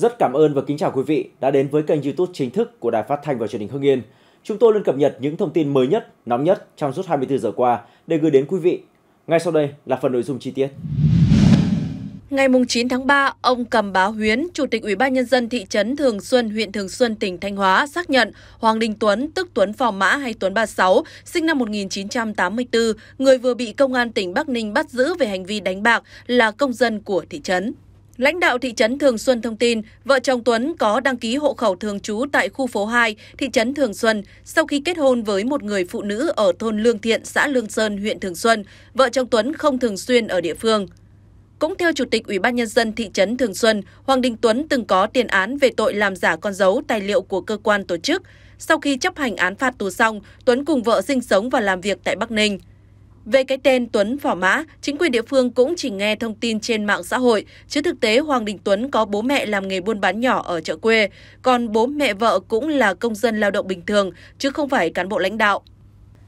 Rất cảm ơn và kính chào quý vị đã đến với kênh YouTube chính thức của Đài Phát thanh và Truyền hình Hưng Yên. Chúng tôi luôn cập nhật những thông tin mới nhất, nóng nhất trong suốt 24 giờ qua để gửi đến quý vị. Ngay sau đây là phần nội dung chi tiết. Ngày 9 tháng 3, ông Cầm Bá Huyến, Chủ tịch Ủy ban Nhân dân thị trấn Thường Xuân, huyện Thường Xuân, tỉnh Thanh Hóa xác nhận Hoàng Đình Tuấn, tức Tuấn Phò Mã hay Tuấn 36, sinh năm 1984, người vừa bị Công an tỉnh Bắc Ninh bắt giữ về hành vi đánh bạc là công dân của thị trấn. Lãnh đạo thị trấn Thường Xuân thông tin, vợ chồng Tuấn có đăng ký hộ khẩu thường trú tại khu phố 2, thị trấn Thường Xuân. Sau khi kết hôn với một người phụ nữ ở thôn Lương Thiện, xã Lương Sơn, huyện Thường Xuân, vợ chồng Tuấn không thường xuyên ở địa phương. Cũng theo Chủ tịch Ủy ban Nhân dân thị trấn Thường Xuân, Hoàng Đình Tuấn từng có tiền án về tội làm giả con dấu tài liệu của cơ quan tổ chức. Sau khi chấp hành án phạt tù xong, Tuấn cùng vợ sinh sống và làm việc tại Bắc Ninh. Về cái tên Tuấn Phỏ Mã, chính quyền địa phương cũng chỉ nghe thông tin trên mạng xã hội, chứ thực tế Hoàng Đình Tuấn có bố mẹ làm nghề buôn bán nhỏ ở chợ quê, còn bố mẹ vợ cũng là công dân lao động bình thường, chứ không phải cán bộ lãnh đạo.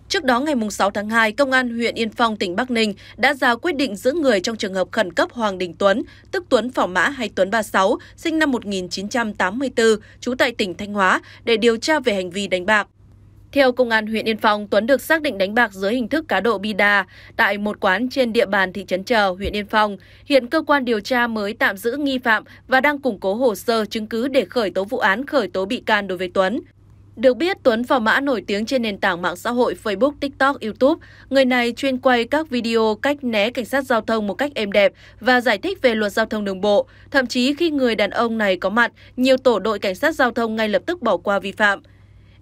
Trước đó ngày 6 tháng 2, Công an huyện Yên Phong, tỉnh Bắc Ninh đã ra quyết định giữ người trong trường hợp khẩn cấp Hoàng Đình Tuấn, tức Tuấn Phỏ Mã hay Tuấn 36, sinh năm 1984, trú tại tỉnh Thanh Hóa, để điều tra về hành vi đánh bạc. Theo Công an huyện Yên Phong, Tuấn được xác định đánh bạc dưới hình thức cá độ bida tại một quán trên địa bàn thị trấn Trờ, huyện Yên Phong. Hiện cơ quan điều tra mới tạm giữ nghi phạm và đang củng cố hồ sơ chứng cứ để khởi tố vụ án khởi tố bị can đối với Tuấn. Được biết, Tuấn phò mã nổi tiếng trên nền tảng mạng xã hội Facebook, TikTok, YouTube. Người này chuyên quay các video cách né cảnh sát giao thông một cách êm đẹp và giải thích về luật giao thông đường bộ. Thậm chí khi người đàn ông này có mặt, nhiều tổ đội cảnh sát giao thông ngay lập tức bỏ qua vi phạm.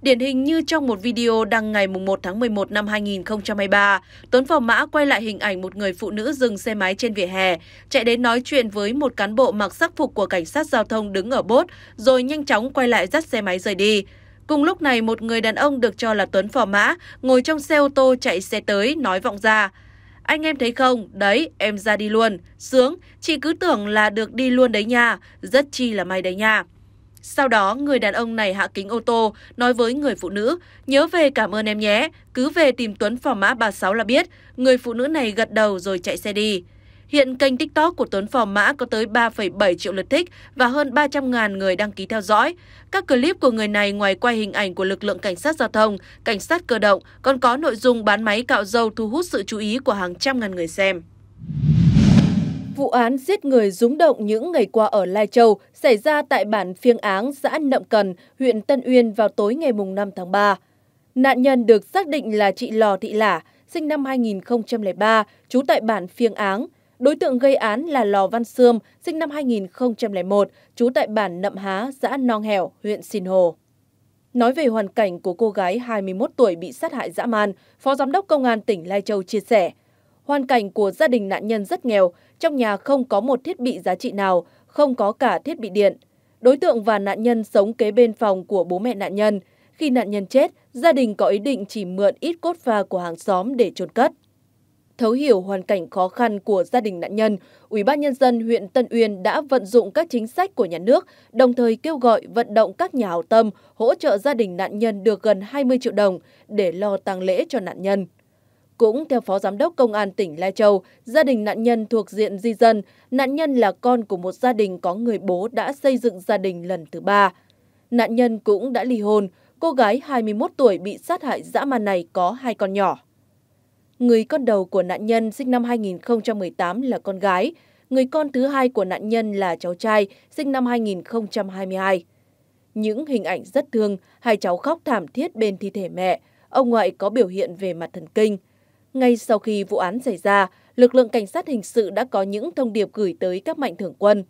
Điển hình như trong một video đăng ngày 1 tháng 11 năm 2023, Tuấn Phò Mã quay lại hình ảnh một người phụ nữ dừng xe máy trên vỉa hè, chạy đến nói chuyện với một cán bộ mặc sắc phục của cảnh sát giao thông đứng ở bốt, rồi nhanh chóng quay lại dắt xe máy rời đi. Cùng lúc này, một người đàn ông được cho là Tuấn Phò Mã ngồi trong xe ô tô chạy xe tới, nói vọng ra. Anh em thấy không? Đấy, em ra đi luôn. Sướng, chị cứ tưởng là được đi luôn đấy nha. Rất chi là may đấy nha. Sau đó, người đàn ông này hạ kính ô tô, nói với người phụ nữ, nhớ về cảm ơn em nhé, cứ về tìm Tuấn phò mã 36 là biết. Người phụ nữ này gật đầu rồi chạy xe đi. Hiện kênh TikTok của Tuấn Phò Mã có tới 3,7 triệu lượt thích và hơn 300.000 người đăng ký theo dõi. Các clip của người này ngoài quay hình ảnh của lực lượng cảnh sát giao thông, cảnh sát cơ động, còn có nội dung bán máy cạo râu thu hút sự chú ý của hàng trăm ngàn người xem. Vụ án giết người rúng động những ngày qua ở Lai Châu xảy ra tại bản Phiêng Áng, xã Nậm Cần, huyện Tân Uyên vào tối ngày 5 tháng 3. Nạn nhân được xác định là chị Lò Thị Lả, sinh năm 2003, trú tại bản Phiêng Áng. Đối tượng gây án là Lò Văn Sươm, sinh năm 2001, trú tại bản Nậm Há, xã Nong Hẻo, huyện Sinh Hồ. Nói về hoàn cảnh của cô gái 21 tuổi bị sát hại dã man, Phó Giám đốc Công an tỉnh Lai Châu chia sẻ, Hoàn cảnh của gia đình nạn nhân rất nghèo, trong nhà không có một thiết bị giá trị nào, không có cả thiết bị điện. Đối tượng và nạn nhân sống kế bên phòng của bố mẹ nạn nhân. Khi nạn nhân chết, gia đình có ý định chỉ mượn ít cốt pha của hàng xóm để chôn cất. Thấu hiểu hoàn cảnh khó khăn của gia đình nạn nhân, Ủy ban nhân dân huyện Tân Uyên đã vận dụng các chính sách của nhà nước, đồng thời kêu gọi vận động các nhà hảo tâm hỗ trợ gia đình nạn nhân được gần 20 triệu đồng để lo tang lễ cho nạn nhân. Cũng theo Phó Giám đốc Công an tỉnh Lai Châu, gia đình nạn nhân thuộc diện di dân, nạn nhân là con của một gia đình có người bố đã xây dựng gia đình lần thứ ba. Nạn nhân cũng đã ly hôn, cô gái 21 tuổi bị sát hại dã man này có hai con nhỏ. Người con đầu của nạn nhân sinh năm 2018 là con gái, người con thứ hai của nạn nhân là cháu trai sinh năm 2022. Những hình ảnh rất thương, hai cháu khóc thảm thiết bên thi thể mẹ, ông ngoại có biểu hiện về mặt thần kinh – ngay sau khi vụ án xảy ra, lực lượng cảnh sát hình sự đã có những thông điệp gửi tới các mạnh thường quân.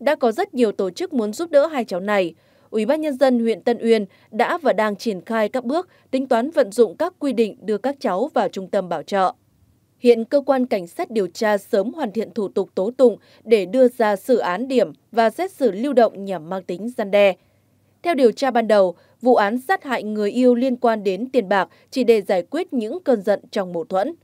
Đã có rất nhiều tổ chức muốn giúp đỡ hai cháu này. Ủy ban nhân dân huyện Tân Uyên đã và đang triển khai các bước tính toán vận dụng các quy định đưa các cháu vào trung tâm bảo trợ. Hiện cơ quan cảnh sát điều tra sớm hoàn thiện thủ tục tố tụng để đưa ra xử án điểm và xét xử lưu động nhằm mang tính gian đe. Theo điều tra ban đầu, vụ án sát hại người yêu liên quan đến tiền bạc chỉ để giải quyết những cơn giận trong mâu thuẫn.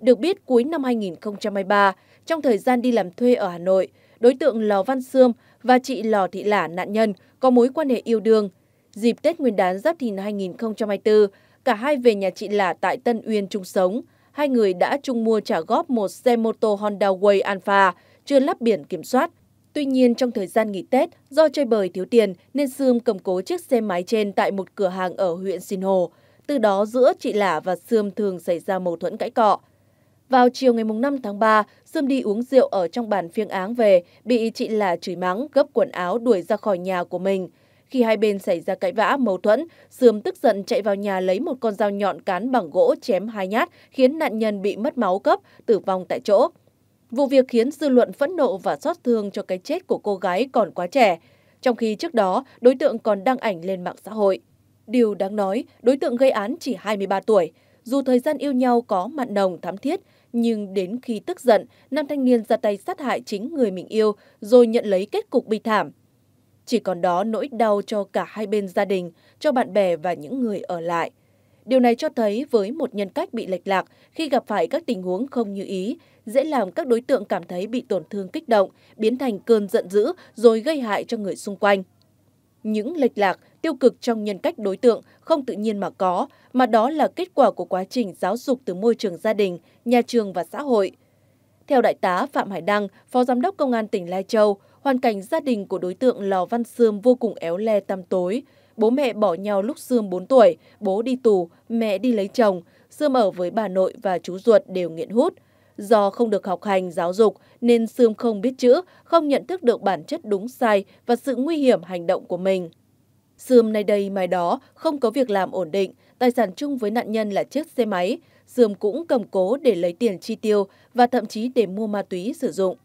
Được biết cuối năm 2023, trong thời gian đi làm thuê ở Hà Nội, đối tượng Lò Văn Sươm và chị Lò Thị Lả nạn nhân có mối quan hệ yêu đương. Dịp Tết Nguyên đán Giáp Thìn 2024, cả hai về nhà chị Lả tại Tân Uyên chung sống. Hai người đã chung mua trả góp một xe mô tô Honda Way Alpha chưa lắp biển kiểm soát Tuy nhiên, trong thời gian nghỉ Tết, do chơi bời thiếu tiền nên Sươm cầm cố chiếc xe máy trên tại một cửa hàng ở huyện Sinh Hồ. Từ đó giữa chị Lả và Sươm thường xảy ra mâu thuẫn cãi cọ. Vào chiều ngày 5 tháng 3, Sươm đi uống rượu ở trong bàn phiêng áng về, bị chị Lả chửi mắng, gấp quần áo đuổi ra khỏi nhà của mình. Khi hai bên xảy ra cãi vã, mâu thuẫn, Sươm tức giận chạy vào nhà lấy một con dao nhọn cán bằng gỗ chém hai nhát, khiến nạn nhân bị mất máu cấp, tử vong tại chỗ. Vụ việc khiến dư luận phẫn nộ và xót thương cho cái chết của cô gái còn quá trẻ, trong khi trước đó đối tượng còn đăng ảnh lên mạng xã hội. Điều đáng nói, đối tượng gây án chỉ 23 tuổi. Dù thời gian yêu nhau có mặn nồng thắm thiết, nhưng đến khi tức giận, nam thanh niên ra tay sát hại chính người mình yêu rồi nhận lấy kết cục bi thảm. Chỉ còn đó nỗi đau cho cả hai bên gia đình, cho bạn bè và những người ở lại. Điều này cho thấy với một nhân cách bị lệch lạc khi gặp phải các tình huống không như ý, dễ làm các đối tượng cảm thấy bị tổn thương kích động, biến thành cơn giận dữ rồi gây hại cho người xung quanh. Những lệch lạc, tiêu cực trong nhân cách đối tượng không tự nhiên mà có, mà đó là kết quả của quá trình giáo dục từ môi trường gia đình, nhà trường và xã hội. Theo Đại tá Phạm Hải Đăng, Phó Giám đốc Công an tỉnh Lai Châu, hoàn cảnh gia đình của đối tượng Lò Văn Sươm vô cùng éo le tăm tối, Bố mẹ bỏ nhau lúc sương 4 tuổi, bố đi tù, mẹ đi lấy chồng. Sương ở với bà nội và chú ruột đều nghiện hút. Do không được học hành, giáo dục nên Sương không biết chữ, không nhận thức được bản chất đúng sai và sự nguy hiểm hành động của mình. Sương nay đây mai đó không có việc làm ổn định, tài sản chung với nạn nhân là chiếc xe máy. Sương cũng cầm cố để lấy tiền chi tiêu và thậm chí để mua ma túy sử dụng.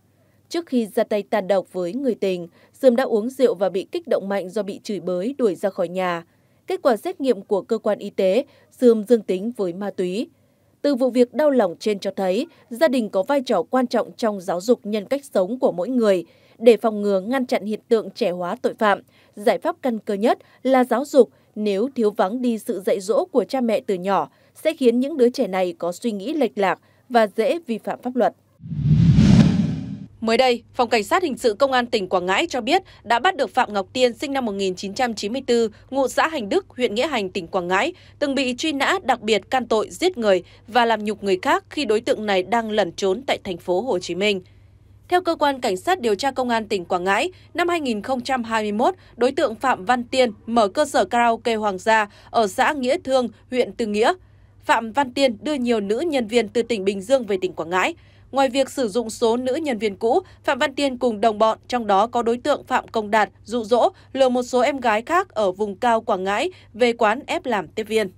Trước khi ra tay tàn độc với người tình, Sươm đã uống rượu và bị kích động mạnh do bị chửi bới đuổi ra khỏi nhà. Kết quả xét nghiệm của cơ quan y tế, Sươm dương tính với ma túy. Từ vụ việc đau lòng trên cho thấy, gia đình có vai trò quan trọng trong giáo dục nhân cách sống của mỗi người. Để phòng ngừa ngăn chặn hiện tượng trẻ hóa tội phạm, giải pháp căn cơ nhất là giáo dục nếu thiếu vắng đi sự dạy dỗ của cha mẹ từ nhỏ sẽ khiến những đứa trẻ này có suy nghĩ lệch lạc và dễ vi phạm pháp luật. Mới đây, Phòng Cảnh sát Hình sự Công an tỉnh Quảng Ngãi cho biết đã bắt được Phạm Ngọc Tiên sinh năm 1994, ngụ xã Hành Đức, huyện Nghĩa Hành, tỉnh Quảng Ngãi, từng bị truy nã đặc biệt can tội giết người và làm nhục người khác khi đối tượng này đang lẩn trốn tại thành phố Hồ Chí Minh. Theo cơ quan cảnh sát điều tra công an tỉnh Quảng Ngãi, năm 2021, đối tượng Phạm Văn Tiên mở cơ sở karaoke Hoàng gia ở xã Nghĩa Thương, huyện Từ Nghĩa. Phạm Văn Tiên đưa nhiều nữ nhân viên từ tỉnh Bình Dương về tỉnh Quảng Ngãi. Ngoài việc sử dụng số nữ nhân viên cũ, Phạm Văn Tiên cùng đồng bọn, trong đó có đối tượng Phạm Công Đạt, dụ dỗ lừa một số em gái khác ở vùng cao Quảng Ngãi về quán ép làm tiếp viên.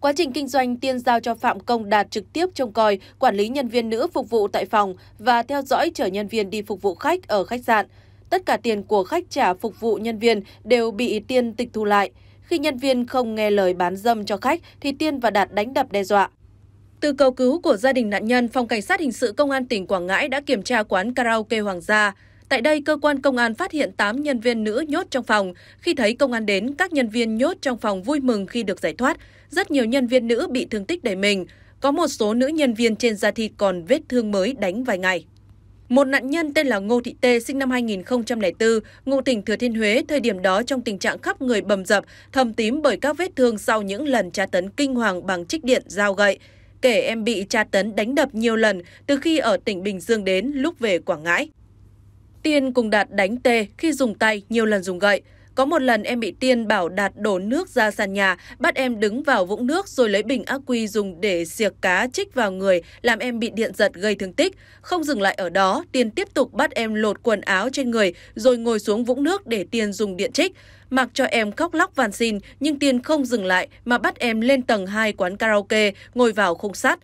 Quá trình kinh doanh, Tiên giao cho Phạm Công Đạt trực tiếp trông coi, quản lý nhân viên nữ phục vụ tại phòng và theo dõi chở nhân viên đi phục vụ khách ở khách sạn. Tất cả tiền của khách trả phục vụ nhân viên đều bị Tiên tịch thu lại. Khi nhân viên không nghe lời bán dâm cho khách thì Tiên và Đạt đánh đập đe dọa. Từ cầu cứu của gia đình nạn nhân, Phòng Cảnh sát Hình sự Công an tỉnh Quảng Ngãi đã kiểm tra quán karaoke Hoàng gia. Tại đây, cơ quan công an phát hiện 8 nhân viên nữ nhốt trong phòng. Khi thấy công an đến, các nhân viên nhốt trong phòng vui mừng khi được giải thoát. Rất nhiều nhân viên nữ bị thương tích đầy mình. Có một số nữ nhân viên trên da thịt còn vết thương mới đánh vài ngày. Một nạn nhân tên là Ngô Thị Tê, sinh năm 2004, ngụ tỉnh Thừa Thiên Huế, thời điểm đó trong tình trạng khắp người bầm dập, thầm tím bởi các vết thương sau những lần tra tấn kinh hoàng bằng chích điện, dao gậy kể em bị tra tấn đánh đập nhiều lần từ khi ở tỉnh Bình Dương đến lúc về Quảng Ngãi. Tiên cùng Đạt đánh Tê khi dùng tay nhiều lần dùng gậy. Có một lần em bị Tiên bảo Đạt đổ nước ra sàn nhà, bắt em đứng vào vũng nước rồi lấy bình ác quy dùng để xiệc cá chích vào người, làm em bị điện giật gây thương tích. Không dừng lại ở đó, Tiên tiếp tục bắt em lột quần áo trên người rồi ngồi xuống vũng nước để Tiên dùng điện chích Mặc cho em khóc lóc van xin, nhưng Tiên không dừng lại mà bắt em lên tầng 2 quán karaoke, ngồi vào khung sắt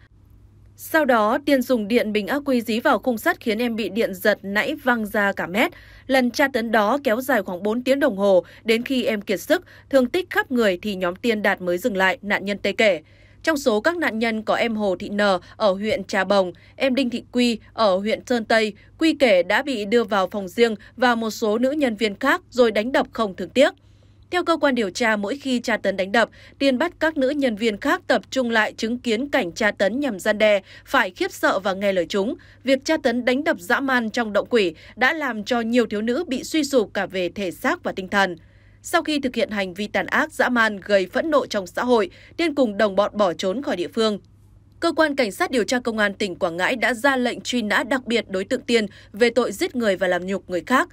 sau đó, Tiên dùng điện bình ác quy dí vào khung sắt khiến em bị điện giật nãy văng ra cả mét. Lần tra tấn đó kéo dài khoảng 4 tiếng đồng hồ, đến khi em kiệt sức, thương tích khắp người thì nhóm Tiên Đạt mới dừng lại, nạn nhân tê kể. Trong số các nạn nhân có em Hồ Thị N ở huyện Trà Bồng, em Đinh Thị Quy ở huyện Sơn Tây. Quy kể đã bị đưa vào phòng riêng và một số nữ nhân viên khác rồi đánh đập không thương tiếc. Theo cơ quan điều tra, mỗi khi tra tấn đánh đập, Tiên bắt các nữ nhân viên khác tập trung lại chứng kiến cảnh tra tấn nhằm gian đe, phải khiếp sợ và nghe lời chúng. Việc tra tấn đánh đập dã man trong động quỷ đã làm cho nhiều thiếu nữ bị suy sụp cả về thể xác và tinh thần. Sau khi thực hiện hành vi tàn ác dã man gây phẫn nộ trong xã hội, Tiên cùng đồng bọn bỏ trốn khỏi địa phương. Cơ quan Cảnh sát điều tra Công an tỉnh Quảng Ngãi đã ra lệnh truy nã đặc biệt đối tượng Tiên về tội giết người và làm nhục người khác.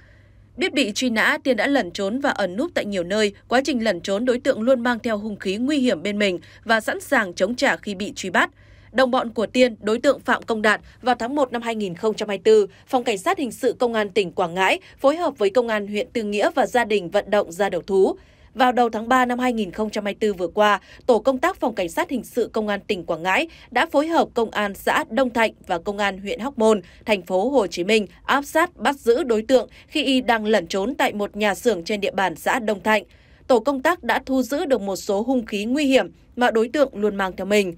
Biết bị truy nã, Tiên đã lẩn trốn và ẩn núp tại nhiều nơi. Quá trình lẩn trốn, đối tượng luôn mang theo hung khí nguy hiểm bên mình và sẵn sàng chống trả khi bị truy bắt. Đồng bọn của Tiên, đối tượng Phạm Công Đạt, vào tháng 1 năm 2024, Phòng Cảnh sát Hình sự Công an tỉnh Quảng Ngãi phối hợp với Công an huyện Tư Nghĩa và gia đình vận động ra đầu thú. Vào đầu tháng 3 năm 2024 vừa qua, Tổ công tác Phòng Cảnh sát Hình sự Công an tỉnh Quảng Ngãi đã phối hợp Công an xã Đông Thạnh và Công an huyện Hóc Môn, thành phố Hồ Chí Minh áp sát bắt giữ đối tượng khi y đang lẩn trốn tại một nhà xưởng trên địa bàn xã Đông Thạnh. Tổ công tác đã thu giữ được một số hung khí nguy hiểm mà đối tượng luôn mang theo mình.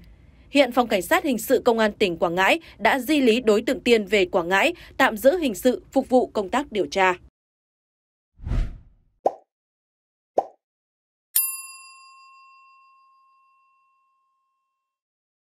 Hiện Phòng Cảnh sát Hình sự Công an tỉnh Quảng Ngãi đã di lý đối tượng Tiên về Quảng Ngãi, tạm giữ hình sự phục vụ công tác điều tra.